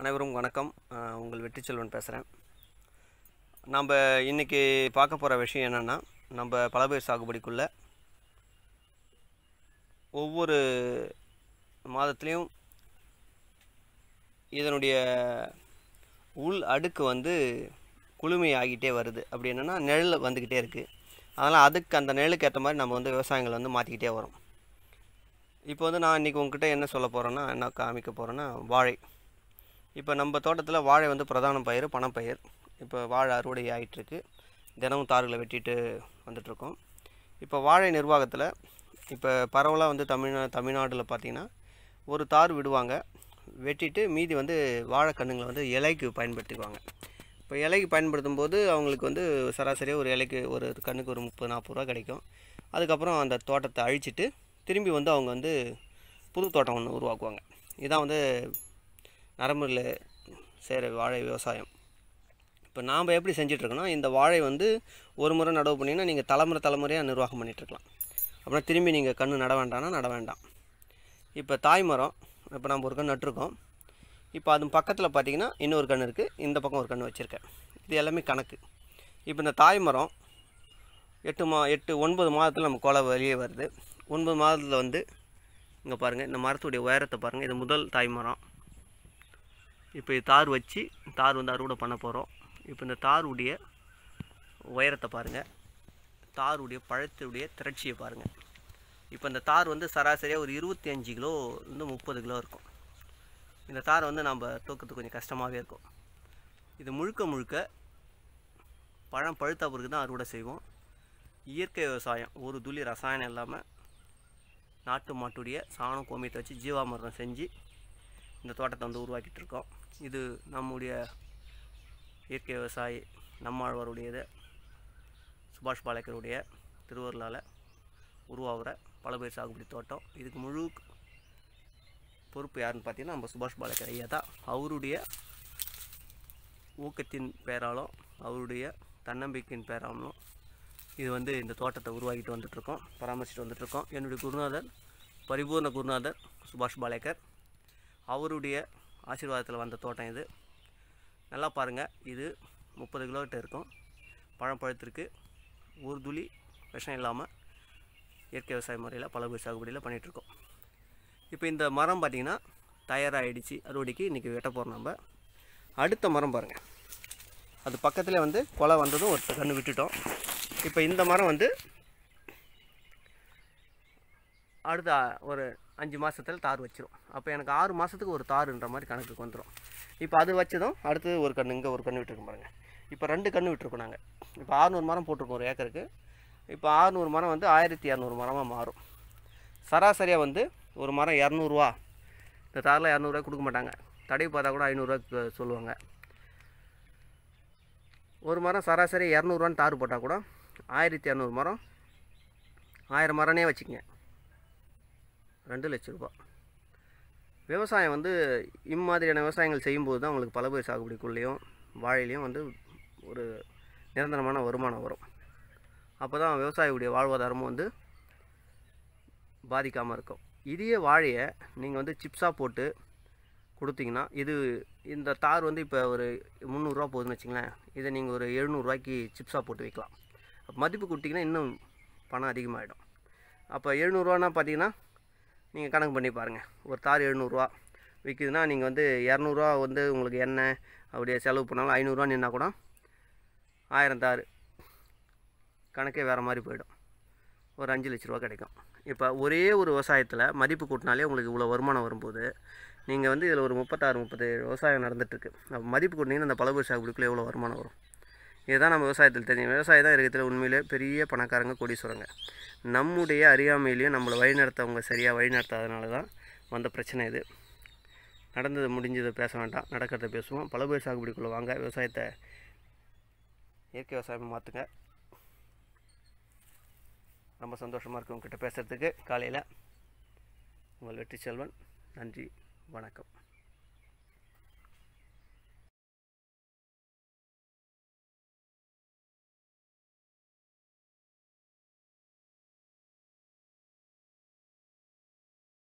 அனைவரும் வணக்கம் உங்கள் செல்வன் பேசுகிறேன் நம்ம இன்றைக்கி பார்க்க போகிற விஷயம் என்னென்னா நம்ம பலபயிர் சாகுபடிக்குள்ளே ஒவ்வொரு மாதத்துலேயும் இதனுடைய உள் அடுக்கு வந்து குளுமை ஆகிட்டே வருது அப்படி என்னென்னா நிழல் வந்துக்கிட்டே இருக்குது அதனால் அதுக்கு அந்த நிழலுக்கு ஏற்ற மாதிரி நம்ம வந்து விவசாயங்களை வந்து மாற்றிக்கிட்டே வரோம் இப்போ வந்து நான் இன்றைக்கி உங்ககிட்ட என்ன சொல்ல போகிறேன்னா என்ன காமிக்க போகிறேன்னா வாழை இப்போ நம்ம தோட்டத்தில் வாழை வந்து பிரதான பயிர் பணப்பயிர் இப்போ வாழை அறுவடை ஆகிட்டுருக்கு தினமும் தார்களை வெட்டிட்டு வந்துட்ருக்கோம் இப்போ வாழை நிர்வாகத்தில் இப்போ பரவலாக வந்து தமிழ்நா தமிழ்நாட்டில் பார்த்திங்கன்னா ஒரு தார் விடுவாங்க வெட்டிட்டு மீதி வந்து வாழைக்கண்ணுங்களை வந்து இலைக்கு பயன்படுத்திக்குவாங்க இப்போ இலைக்கு பயன்படுத்தும் போது அவங்களுக்கு வந்து சராசரியாக ஒரு இலைக்கு ஒரு கண்ணுக்கு ஒரு முப்பது நாற்பது ரூபா கிடைக்கும் அதுக்கப்புறம் அந்த தோட்டத்தை அழிச்சிட்டு திரும்பி வந்து அவங்க வந்து புது தோட்டம் ஒன்று உருவாக்குவாங்க இதுதான் வந்து நரம்புல செய்கிற வாழை விவசாயம் இப்போ நாம் எப்படி செஞ்சிட்ருக்கோன்னா இந்த வாழை வந்து ஒரு முறை நடவு பண்ணிங்கன்னா நீங்கள் தலைமுறை தலைமுறையாக நிர்வாகம் பண்ணிகிட்ருக்கலாம் அப்புறம் திரும்பி நீங்கள் கன்று நட வேண்டாம்னா நட வேண்டாம் இப்போ தாய்மரம் இப்போ நம்ம ஒரு கன்று நட்டுருக்கோம் இப்போ அது பக்கத்தில் பார்த்திங்கன்னா இன்னொரு கன்று இருக்குது இந்த பக்கம் ஒரு கன்று வச்சுருக்கேன் இது எல்லாமே கணக்கு இப்போ இந்த தாய்மரம் எட்டு மா எட்டு ஒன்பது மாதத்தில் நம்ம கொலை வெளியே வருது ஒன்பது மாதத்தில் வந்து இங்கே பாருங்கள் இந்த மரத்துடைய உயரத்தை பாருங்கள் இது முதல் தாய்மரம் இப்போ தார் வச்சு தார் வந்து அறுவடை பண்ண போகிறோம் இப்போ இந்த தாருடைய உயரத்தை பாருங்கள் தாருடைய பழத்துடைய திரட்சியை பாருங்கள் இப்போ இந்த தார் வந்து சராசரியாக ஒரு இருபத்தி அஞ்சு கிலோ வந்து முப்பது கிலோ இருக்கும் இந்த தாரை வந்து நம்ம தூக்கத்துக்கு கொஞ்சம் கஷ்டமாகவே இருக்கும் இது முழுக்க முழுக்க பழம் பழுத்த பிறகு தான் அறுவடை செய்வோம் இயற்கை விவசாயம் ஒரு துளி ரசாயனம் இல்லாமல் நாட்டு மாட்டுடைய சாணம் கோமியத்தை வச்சு ஜீவாமிரதம் செஞ்சு இந்த தோட்டத்தை வந்து உருவாக்கிட்டு இருக்கோம் இது நம்முடைய இயற்கை விவசாயி நம்மாழ்வாருடையது சுபாஷ் பாலக்கருடைய திருவருளால் உருவாகிற பல சாகுபடி தோட்டம் இதுக்கு முழு பொறுப்பு யாருன்னு பார்த்தீங்கன்னா நம்ம சுபாஷ் பாலக்கர் ஐயா தான் அவருடைய ஊக்கத்தின் பேராலும் அவருடைய தன்னம்பிக்கையின் பேராலும் இது வந்து இந்த தோட்டத்தை உருவாக்கிட்டு வந்துட்ருக்கோம் பராமரிச்சுட்டு வந்துட்ருக்கோம் என்னுடைய குருநாதர் பரிபூர்ண குருநாதர் சுபாஷ் பாலேக்கர் அவருடைய ஆசீர்வாதத்தில் வந்த தோட்டம் இது நல்லா பாருங்கள் இது முப்பது கிலோமீட்டர் இருக்கும் பழம் பழத்திற்கு ஒரு துளி விஷம் இல்லாமல் இயற்கை விவசாய முறையில் பழகு சாகுபடியில் பண்ணிகிட்ருக்கோம் இப்போ இந்த மரம் பார்த்திங்கன்னா தயாராகிடுச்சு அறுவடைக்கு இன்றைக்கி வெட்ட போகிறோம் நம்ம அடுத்த மரம் பாருங்கள் அது பக்கத்தில் வந்து கொலை வந்ததும் ஒரு கன்று விட்டுட்டோம் இப்போ இந்த மரம் வந்து அடுத்த ஒரு அஞ்சு மாதத்தில் தார் வச்சிரும் அப்போ எனக்கு ஆறு மாதத்துக்கு ஒரு தாருன்ற மாதிரி கணக்குக்கு வந்துடும் இப்போ அது வச்சதும் அடுத்தது ஒரு கன்று இங்கே ஒரு கன்று விட்டுருக்கோம் பாருங்கள் இப்போ ரெண்டு கன்று விட்டுருக்கோம் நாங்கள் இப்போ ஆறுநூறு மரம் போட்டிருக்கோம் ஒரு ஏக்கருக்கு இப்போ ஆறுநூறு மரம் வந்து ஆயிரத்தி இரநூறு மரமாக மாறும் சராசரியாக வந்து ஒரு மரம் இரநூறுவா இந்த தாரில் இரநூறுவா கொடுக்க மாட்டாங்க தடவி பார்த்தா கூட ஐநூறுரூவா சொல்லுவாங்க ஒரு மரம் சராசரி இரநூறுவான்னு தார் போட்டால் கூட ஆயிரத்தி இரநூறு மரம் ஆயிரம் மரம்னே வச்சுக்கங்க ரெண்டு லட்ச ரூபா விவசாயம் வந்து இம்மாதிரியான விவசாயங்கள் செய்யும்போது தான் உங்களுக்கு பலபயிர் சாகுபடிக்குள்ளேயும் வாழையிலையும் வந்து ஒரு நிரந்தரமான வருமானம் வரும் அப்போ தான் விவசாயியுடைய வாழ்வாதாரமும் வந்து பாதிக்காமல் இருக்கும் இதையே வாழையை நீங்கள் வந்து சிப்ஸாக போட்டு கொடுத்தீங்கன்னா இது இந்த தார் வந்து இப்போ ஒரு முந்நூறுரூவா போகுதுன்னு வச்சுங்களேன் இதை நீங்கள் ஒரு எழுநூறுவாய்க்கு சிப்ஸாக போட்டு வைக்கலாம் மதிப்பு கொடுத்தீங்கன்னா இன்னும் பணம் அதிகமாகிடும் அப்போ எழுநூறுவான்னா பார்த்தீங்கன்னா நீங்கள் கணக்கு பண்ணி பாருங்கள் ஒரு தார் எழுநூறுவா விற்கிதுன்னா நீங்கள் வந்து இரநூறுவா வந்து உங்களுக்கு எண்ணெய் அப்படியே செலவு பண்ணாலும் ஐநூறுரூவா நின்னா கூட ஆயிரம் தார் கணக்கே வேறு மாதிரி போயிடும் ஒரு அஞ்சு லட்ச ரூபா கிடைக்கும் இப்போ ஒரே ஒரு விவசாயத்தில் மதிப்பு கூட்டினாலே உங்களுக்கு இவ்வளோ வருமானம் வரும்போது நீங்கள் வந்து இதில் ஒரு முப்பத்தாறு முப்பத்தேழு விவசாயம் நடந்துகிட்ருக்கு மதிப்பு கூட்டினீங்கன்னா அந்த பழகு சாகுபடிக்குள்ளே எவ்வளோ வருமானம் வரும் இதுதான் நம்ம விவசாயத்தில் தெரியும் விவசாயி தான் இருக்கிறதுல உண்மையிலே பெரிய பணக்காரங்க சொல்கிறாங்க நம்முடைய அறியாமையிலையும் நம்மளை வழிநடத்தவங்க சரியாக வழிநடத்தாதனால தான் வந்த பிரச்சனை இது நடந்தது முடிஞ்சதை பேச வேண்டாம் நடக்கிறத பேசுவோம் பல பேர் சாகுபடிக்குள்ளே வாங்க விவசாயத்தை இயற்கை விவசாயம் மாற்றுங்க ரொம்ப சந்தோஷமாக இருக்கு உங்ககிட்ட பேசுகிறதுக்கு காலையில் உங்கள் வெற்றி செல்வன் நன்றி வணக்கம்